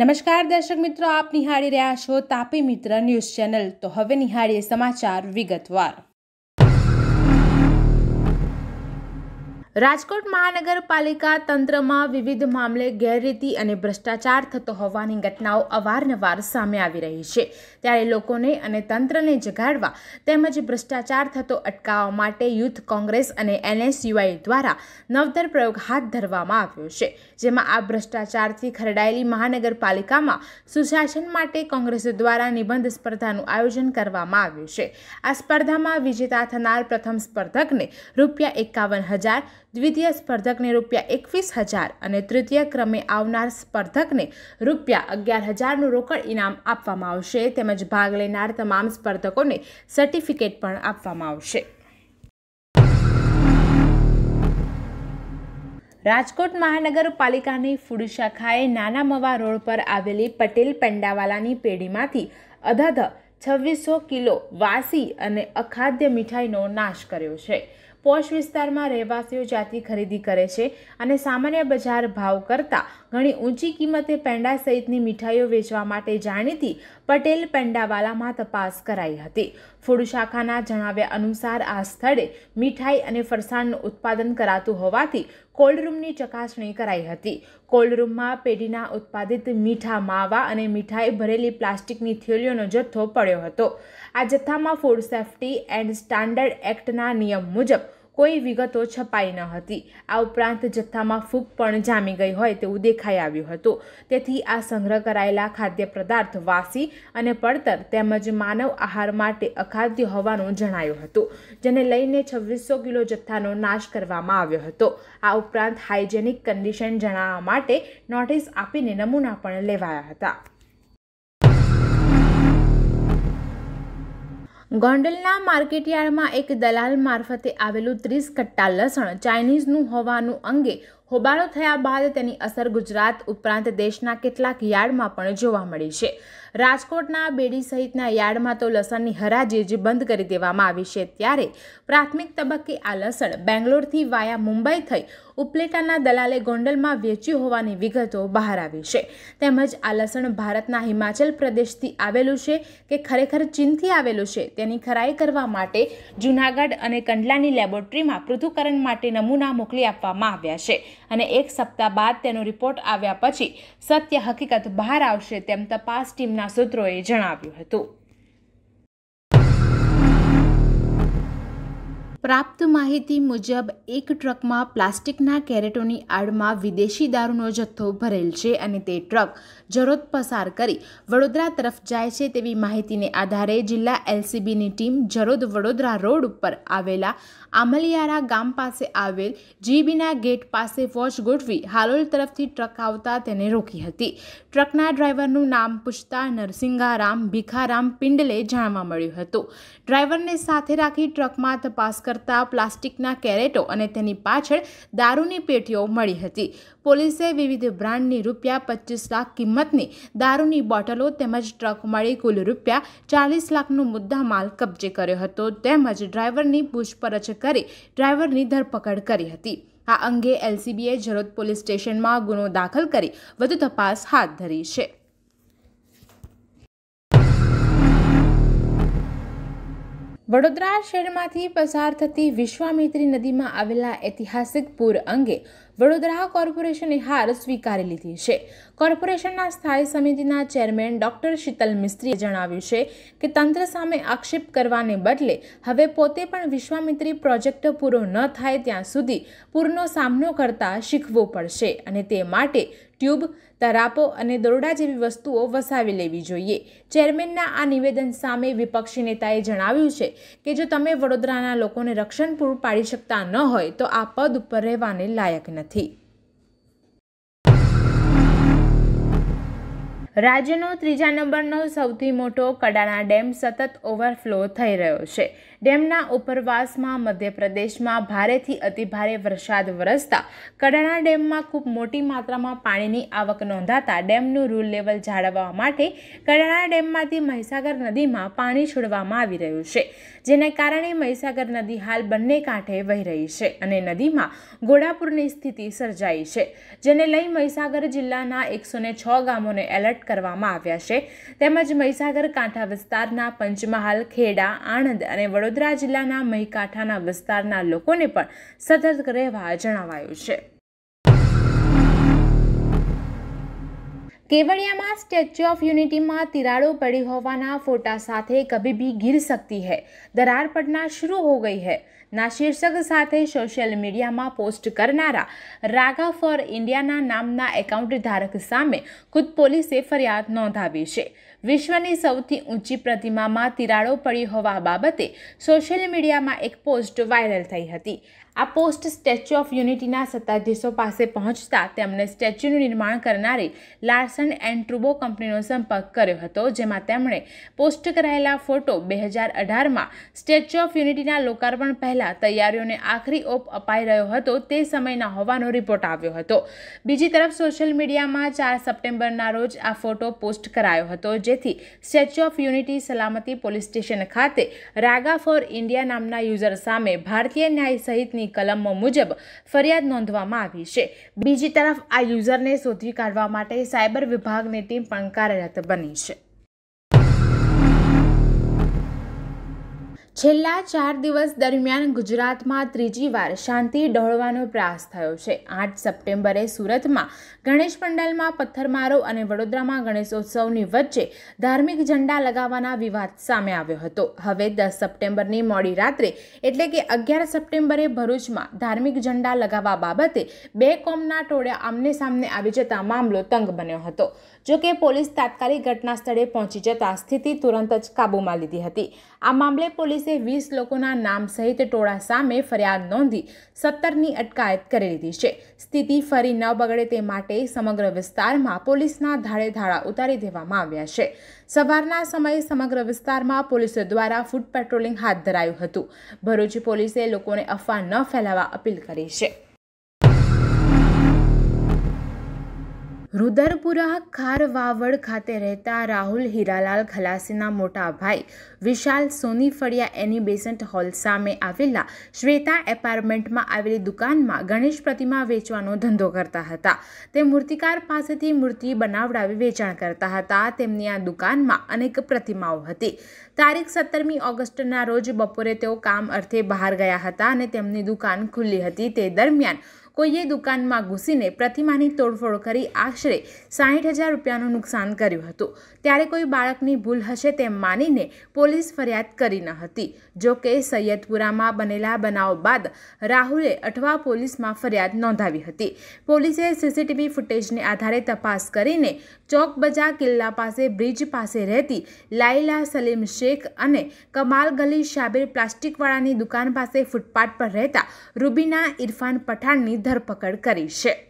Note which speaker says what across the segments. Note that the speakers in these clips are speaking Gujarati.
Speaker 1: નમસ્કાર દર્શક મિત્રો આપ નિહાળી રહ્યા છો તાપી મિત્ર ન્યૂઝ ચેનલ તો હવે નિહાળીએ સમાચાર વિગતવાર રાજકોટ મહાનગરપાલિકા તંત્રમાં વિવિધ મામલે ગેરરીતિ અને ભ્રષ્ટાચાર થતો હોવાની ઘટનાઓ અવારનવાર સામે આવી રહી છે ત્યારે લોકોને અને તંત્રને જગાડવા તેમજ ભ્રષ્ટાચાર થતો અટકાવવા માટે યુથ કોંગ્રેસ અને એનએસયુઆઈ દ્વારા નવતર પ્રયોગ હાથ ધરવામાં આવ્યો છે જેમાં આ ભ્રષ્ટાચારથી ખરડાયેલી મહાનગરપાલિકામાં સુશાસન માટે કોંગ્રેસ દ્વારા નિબંધ સ્પર્ધાનું આયોજન કરવામાં આવ્યું છે આ સ્પર્ધામાં વિજેતા થનાર પ્રથમ સ્પર્ધકને રૂપિયા એકાવન હજાર દ્વિતીય સ્પર્ધકને રૂપિયા એકવીસ હજાર અને તૃતીય ક્રમે આવનાર સ્પર્ધકને રૂપિયા અગિયાર હજારનું રોકડ ઇનામ આપવામાં આવશે તેમજ ભાગ લેનાર તમામ સ્પર્ધકોને સર્ટિફિકેટ પણ આપવામાં આવશે રાજકોટ મહાનગરપાલિકાની ફૂડ શાખાએ નાના મવા રોડ પર આવેલી પટેલ પંડાવાલાની પેઢીમાંથી અધધ છવ્વીસો કિલો વાસી અને અખાદ્ય મીઠાઈનો નાશ કર્યો છે પોશ વિસ્તારમાં રહેવાસીઓ જાતિ ખરીદી કરે છે અને સામાન્ય બજાર ભાવ કરતાં ઘણી ઊંચી કિંમતે પેંડા સહિતની મીઠાઈઓ વેચવા માટે જાણીતી પટેલ પેંડાવાલામાં તપાસ કરાઈ હતી ફૂડ શાખાના જણાવ્યા અનુસાર આ સ્થળે મીઠાઈ અને ફરસાણનું ઉત્પાદન કરાતું હોવાથી કોલ્ડ ચકાસણી કરાઈ હતી કોલ્ડ પેઢીના ઉત્પાદિત મીઠા માવા અને મીઠાઈ ભરેલી પ્લાસ્ટિકની થેલીઓનો જથ્થો પડ્યો હતો આ જથ્થામાં ફૂડ સેફ્ટી એન્ડ સ્ટાન્ડર્ડ એક્ટના નિયમ મુજબ કોઈ વિગતો છપાઈ ન હતી આ ઉપરાંત જથ્થામાં ફૂગ પણ જામી ગઈ હોય તેવું દેખાઈ આવ્યું હતું તેથી આ સંગ્રહ કરાયેલા ખાદ્ય પદાર્થ વાસી અને પડતર તેમજ માનવ આહાર માટે અખાદ્ય હોવાનું જણાયું હતું જેને લઈને છવ્વીસો કિલો જથ્થાનો નાશ કરવામાં આવ્યો હતો આ ઉપરાંત હાઇજેનિક કન્ડિશન જણાવવા માટે નોટિસ આપીને નમૂના પણ લેવાયા હતા ગોંડલના માર્કેટયાર્ડમાં એક દલાલ મારફતે આવેલું ત્રીસ કટ્ટા લસણ ચાઇનીઝનું હોવાનું અંગે હોબાળો થયા બાદ તેની અસર ગુજરાત ઉપરાંત દેશના કેટલાક યાર્ડમાં પણ જોવા મળી છે રાજકોટના બેડી સહિતના યાર્ડમાં તો લસણની હરાજી બંધ કરી દેવામાં આવી છે ત્યારે પ્રાથમિક તબક્કે આ લસણ બેંગ્લોરથી વાયા મુંબઈ થઈ ઉપલેટાના દલાલે ગોંડલમાં વેચ્યું હોવાની વિગતો બહાર આવી છે તેમજ આ લસણ ભારતના હિમાચલ પ્રદેશથી આવેલું છે કે ખરેખર ચીનથી આવેલું છે તેની ખરાઈ કરવા માટે જૂનાગઢ અને કંડલાની લેબોરેટરીમાં પૃથ્થકરણ માટે નમૂના મોકલી આપવામાં આવ્યા છે અને એક સપ્તાહ બાદ તેનો રિપોર્ટ આવ્યા પછી સત્ય હકીકત બહાર આવશે તેમ તપાસ ટીમના સૂત્રોએ જણાવ્યું હતું પ્રાપ્ત માહિતી મુજબ એક ટ્રકમાં પ્લાસ્ટિકના કેરેટોની આડમાં વિદેશી દારૂનો જથ્થો ભરેલ છે અને તે ટ્રક જરોદ પસાર કરી વડોદરા તરફ જાય છે તેવી માહિતીને આધારે જિલ્લા એલસીબીની ટીમ જરોદ વડોદરા રોડ ઉપર આવેલા આમલિયારા ગામ પાસે આવેલ જીબીના ગેટ પાસે વોચ ગોઠવી હાલોલ તરફથી ટ્રક આવતા તેને રોકી હતી ટ્રકના ડ્રાઈવરનું નામ પૂછતા નરસિંગારામ ભીખારામ પિંડલે જાણવા મળ્યું હતું ડ્રાઈવરને સાથે રાખી ટ્રકમાં તપાસ કરતા પ્લાસ્ટિકના કેરેટો અને તેની પાછળ દારૂની પેટીઓ મળી હતી પોલીસે વિવિધ બ્રાન્ડની રૂપિયા પચીસ લાખ કિંમતની દારૂની બોટલો તેમજ ટ્રક મળી કુલ રૂપિયા ચાલીસ લાખનો મુદ્દા માલ કબજે કર્યો હતો તેમજ ડ્રાઈવરની પૂછપરછ કરી ડ્રાઈવરની ધરપકડ કરી હતી આ અંગે એલસીબીએ જરોદ પોલીસ સ્ટેશનમાં ગુનો દાખલ કરી વધુ તપાસ હાથ ધરી છે વડોદરા શહેરમાંથી પસાર થતી વિશ્વામિત્રી નદીમાં આવેલા ઐતિહાસિક પૂર અંગે વડોદરા કોર્પોરેશને હાર સ્વીકારી લીધી છે કોર્પોરેશનના સ્થાયી સમિતિના ચેરમેન ડોક્ટર શીતલ મિસ્ત્રીએ જણાવ્યું છે કે તંત્ર સામે આક્ષેપ કરવાને બદલે હવે પોતે પણ વિશ્વામિત્રી પ્રોજેક્ટ પૂરો ન થાય ત્યાં સુધી પૂરનો સામનો કરતા શીખવો પડશે અને તે માટે ટ્યુબ તરાપો અને દોરડા જેવી વસ્તુઓ વસાવી લેવી જોઈએ ચેરમેનના આ નિવેદન સામે વિપક્ષી નેતાએ જણાવ્યું છે કે જો તમે વડોદરાના લોકોને રક્ષણ પૂરું પાડી શકતા ન હોય તો આ પદ ઉપર રહેવાને લાયક નથી રાજ્યનો ત્રીજા નંબરનો સૌથી મોટો કડાણા ડેમ સતત ઓવરફ્લો થઈ રહ્યો છે ડેમના ઉપરવાસમાં મધ્યપ્રદેશમાં ભારેથી અતિભારે વરસાદ વરસતા કડાણા ડેમમાં ખૂબ મોટી માત્રામાં પાણીની આવક નોંધાતા ડેમનું રૂલ લેવલ જાળવવા માટે કડાણા ડેમમાંથી મહીસાગર નદીમાં પાણી છોડવામાં આવી રહ્યું છે જેને કારણે મહીસાગર નદી હાલ બંને કાંઠે વહી રહી છે અને નદીમાં ઘોડાપુરની સ્થિતિ સર્જાઈ છે જેને લઈ મહીસાગર જિલ્લાના એકસો છ ગામોને એલર્ટ કરવામાં આવ્યા છે તેમજ મહીસાગર કાંઠા વિસ્તારના પંચમહાલ ખેડા આણંદ અને વડોદરા વડોદરા જિલ્લાના મહીકાંઠાના વિસ્તારના લોકોને પણ સતર્ક રહેવા જણાવાયું છે કેવડિયામાં સ્ટેચ્યુ ઓફ યુનિટીમાં તિરાડો પડી હોવાના ફોટા સાથે કભી ભી ગીર સકતી હૈ દરાર પડના શરૂ હો ગઈ હૈ ના શીર્ષક સાથે સોશિયલ મીડિયામાં પોસ્ટ કરનારા રાગા ફોર ઇન્ડિયાના નામના એકાઉન્ટ ધારક સામે ખુદ પોલીસે ફરિયાદ નોંધાવી છે વિશ્વની સૌથી ઊંચી પ્રતિમામાં તિરાડો પડી હોવા બાબતે સોશિયલ મીડિયામાં એક પોસ્ટ વાયરલ થઈ હતી આ પોસ્ટ સ્ટેચ્યુ ઓફ યુનિટીના સત્તાધીશો પાસે પહોંચતા તેમણે સ્ટેચ્યુનું નિર્માણ કરનારી લાર્સન એન્ડ ટ્રુબો કંપનીનો સંપર્ક કર્યો હતો જેમાં તેમણે પોસ્ટ કરાયેલા ફોટો બે હજાર અઢારમાં સ્ટેચ્યુ ઓફ યુનિટીના લોકાર્પણ પહેલાં તૈયારીઓને આખરી ઓપ અપાઈ રહ્યો હતો તે સમયના હોવાનો રિપોર્ટ આવ્યો હતો બીજી તરફ સોશિયલ મીડિયામાં ચાર સપ્ટેમ્બરના રોજ આ ફોટો પોસ્ટ કરાયો હતો જેથી સ્ટેચ્યુ ઓફ યુનિટી સલામતી પોલીસ સ્ટેશન ખાતે રાગા ફોર ઇન્ડિયા નામના યુઝર સામે ભારતીય ન્યાય સહિતની એકની કલમો મુજબ ફરિયાદ નોંધવામાં આવી છે બીજી તરફ આ યુઝરને શોધી કાઢવા માટે સાયબર વિભાગની ટીમ પણ કાર્યરત બની છે છેલ્લા ચાર દિવસ દરમિયાન ગુજરાતમાં ત્રીજી વાર શાંતિ ડહોળવાનો પ્રયાસ થયો છે આઠ સપ્ટેમ્બરે સુરતમાં ગણેશ પંડાલમાં પથ્થરમારો અને વડોદરામાં ગણેશોત્સવની વચ્ચે ધાર્મિક ઝંડા લગાવવાના વિવાદ સામે આવ્યો હતો હવે દસ સપ્ટેમ્બરની મોડી રાત્રે એટલે કે અગિયાર સપ્ટેમ્બરે ભરૂચમાં ધાર્મિક ઝંડા લગાવવા બાબતે બે કોમના ટોળ્યા આમને સામને આવી જતા મામલો તંગ બન્યો હતો જોકે પોલીસ તાત્કાલિક ઘટના સ્થળે પહોંચી જતાં સ્થિતિ તુરંત જ કાબૂમાં લીધી હતી આ મામલે પોલીસે વીસ લોકોના નામ સહિત ટોળા સામે ફરિયાદ નોંધી સત્તરની અટકાયત કરી લીધી છે સ્થિતિ ફરી ન બગડે તે માટે સમગ્ર વિસ્તારમાં પોલીસના ધાડે ધાડા ઉતારી દેવામાં આવ્યા છે સવારના સમયે સમગ્ર વિસ્તારમાં પોલીસ દ્વારા ફૂડ પેટ્રોલિંગ હાથ ધરાયું હતું ભરૂચ પોલીસે લોકોને અફવા ન ફેલાવા અપીલ કરી છે રુદરપુરા ખારવાવડ ખાતે રહેતા રાહુલ હીરાલાલ ખલાસીના મોટા ભાઈ વિશાલ સોની ફળિયા એની બેસન્ટ હોલ સામે આવેલા શ્વેતા એપાર્ટમેન્ટમાં આવેલી દુકાનમાં ગણેશ પ્રતિમા વેચવાનો ધંધો કરતા હતા તે મૂર્તિકાર પાસેથી મૂર્તિ બનાવડાવી વેચાણ કરતા હતા તેમની આ દુકાનમાં અનેક પ્રતિમાઓ હતી તારીખ સત્તરમી ઓગસ્ટના રોજ બપોરે તેઓ કામ અર્થે બહાર ગયા હતા અને તેમની દુકાન ખુલ્લી હતી તે દરમિયાન કોઈએ દુકાનમાં ઘૂસીને પ્રતિમાની તોડફોડ કરી આશરે સાહીઠ હજાર રૂપિયાનું નુકસાન કર્યું હતું ત્યારે કોઈ બાળકની ભૂલ હશે તેમ માનીને પોલીસ ફરિયાદ કરી ન હતી જો કે સૈયદપુરામાં બનેલા બનાવ બાદ રાહુલે અઠવા પોલીસમાં ફરિયાદ નોંધાવી હતી પોલીસે સીસીટીવી ફૂટેજને આધારે તપાસ કરીને ચોક બજાર કિલ્લા પાસે બ્રિજ પાસે રહેતી લાઇલા સલીમ શેખ અને કમાલ ગલી શાબીર પ્લાસ્ટિકવાળાની દુકાન પાસે ફૂટપાથ પર રહેતા રૂબીના ઇરફાન પઠાણની ધરપકડ કરી છે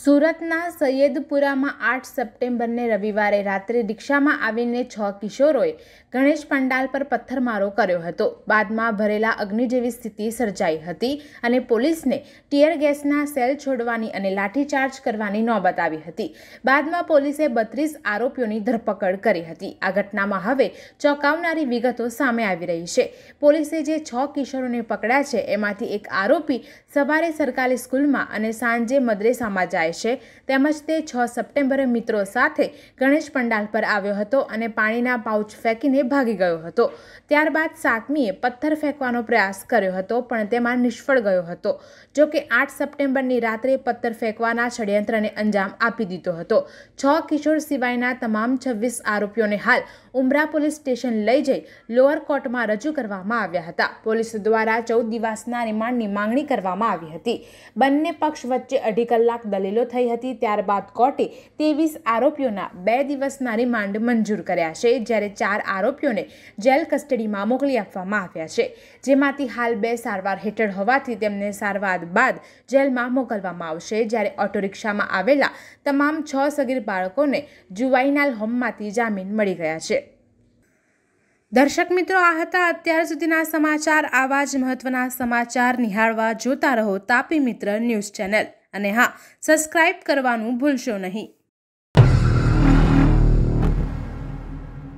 Speaker 1: સુરતના સૈયદપુરામાં આઠ સપ્ટેમ્બરને રવિવારે રાત્રે રિક્ષામાં આવીને છ કિશોરોએ ગણેશ પંડાલ પર પથ્થરમારો કર્યો હતો બાદમાં ભરેલા અગ્નિ જેવી સ્થિતિ સર્જાઈ હતી અને પોલીસને ટીયર ગેસના સેલ છોડવાની અને લાઠીચાર્જ કરવાની નોબત આવી હતી બાદમાં પોલીસે બત્રીસ આરોપીઓની ધરપકડ કરી હતી આ ઘટનામાં હવે ચોંકાવનારી વિગતો સામે આવી રહી છે પોલીસે જે છ કિશોરોને પકડ્યા છે એમાંથી એક આરોપી સવારે સરકારી સ્કૂલમાં અને સાંજે મદરેસામાં જાય યોજાય છે તેમજ તે છ સપ્ટેમ્બરે મિત્રો સાથે ગણેશ પંડાલ પર આવ્યો હતો અને પાણીના પાઉચ ફેંકીને ભાગી ગયો હતો ત્યારબાદ સાતમીએ પથ્થર ફેંકવાનો પ્રયાસ કર્યો હતો પણ તેમાં નિષ્ફળ ગયો હતો જો કે આઠ સપ્ટેમ્બરની રાત્રે પથ્થર ફેંકવાના ષડયંત્રને અંજામ આપી દીધો હતો છ કિશોર સિવાયના તમામ છવ્વીસ આરોપીઓને હાલ ઉમરા પોલીસ સ્ટેશન લઈ જઈ લોઅર કોર્ટમાં રજૂ કરવામાં આવ્યા હતા પોલીસ દ્વારા ચૌદ દિવસના રિમાન્ડની માંગણી કરવામાં આવી હતી બંને પક્ષ વચ્ચે અઢી કલાક દલીલો દલીલો થઈ હતી ત્યારબાદ કોર્ટે ત્રેવીસ આરોપીઓના બે દિવસના રિમાન્ડ મંજૂર કર્યા છે જ્યારે ચાર આરોપીઓને જેલ કસ્ટડીમાં મોકલી આપવામાં આવ્યા છે જેમાંથી હાલ બે સારવાર હેઠળ હોવાથી તેમને સારવાર બાદ જેલમાં મોકલવામાં આવશે જ્યારે ઓટો રિક્ષામાં આવેલા તમામ છ સગીર બાળકોને જુવાઇનાલ હોમમાંથી જામીન મળી ગયા છે દર્શક મિત્રો આ હતા અત્યાર સુધીના સમાચાર આવા જ મહત્વના સમાચાર નિહાળવા જોતા રહો તાપી મિત્ર ન્યૂઝ ચેનલ અને હા સબસ્ક્રાઇબ કરવાનું ભૂલશો નહીં